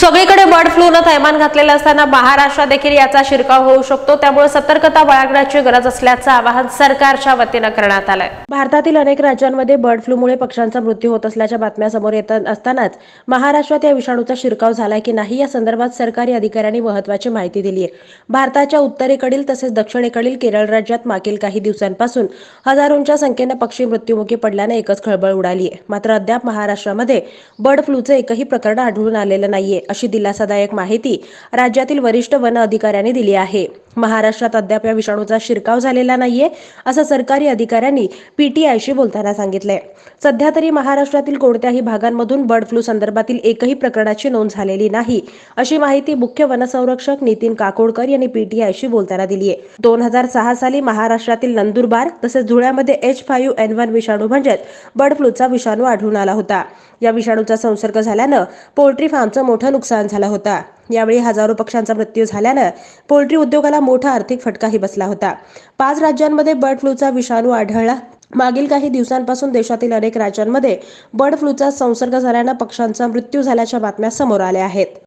सगळीकडे बर्ड फ्लूनं थैमान घातलेलं असताना महाराष्ट्रात देखील याचा शिरकाव होऊ शकतो त्यामुळे सतर्कता बाळगण्याची गरज असल्याचं आवाहन सरकारच्या वतीनं करण्यात आलंय भारतातील अनेक राज्यांमध्ये बर्ड फ्लूमुळे पक्ष्यांचा मृत्यू होत असल्याच्या बातम्या समोर येत असतानाच महाराष्ट्रात या विषाणूचा शिरकाव झाला की नाही या संदर्भात सरकारी अधिकाऱ्यांनी महत्वाची माहिती दिली आहे भारताच्या उत्तरेकडील तसेच दक्षिणेकडील केरळ राज्यात मागील काही दिवसांपासून हजारोंच्या संख्येनं पक्षी मृत्यूमुखी पडल्यानं एकच खळबळ उडाली आहे मात्र अद्याप महाराष्ट्रामध्ये बर्ड फ्लूचं एकही प्रकरण आढळून आलेलं नाहीये अशी दिलासादायक माहिती राज्यातील वरिष्ठ वन अधिकाऱ्यांनी दिली आहे महाराष्ट्रात अद्याप या विषाणूचा शिरकाव झालेला नाहीये असं सरकारी अधिकाऱ्यांनी पीटीआयशी बोलताना सांगितलंय सध्या तरी महाराष्ट्रातील कोणत्याही भागांमधून बर्ड फ्लू संदर्भातील एकही प्रकरणाची नोंद झालेली नाही अशी माहिती मुख्य वनसंरक्षक नितीन काकोडकर यांनी पीटीआयशी बोलताना दिली दोन हजार सहा साली महाराष्ट्रातील नंदुरबार तसेच धुळ्यामध्ये एच फायू एन वन विषाणू म्हणजेच बर्ड फ्लूचा विषाणू आढळून आला होता या विषाणूचा संसर्ग झाल्यानं पोल्ट्री फार्मचं मोठं नुकसान झालं होतं यावेळी हजारो पक्ष्यांचा मृत्यू झाल्यानं पोल्ट्री उद्योगाला मोठा आर्थिक फटकाही बसला होता पाच राज्यांमध्ये बर्ड फ्लूचा विषाणू आढळला मागील काही दिवसांपासून देशातील अनेक राज्यांमध्ये बर्ड फ्लूचा संसर्ग झाल्यानं पक्ष्यांचा मृत्यू झाल्याच्या बातम्या समोर आल्या आहेत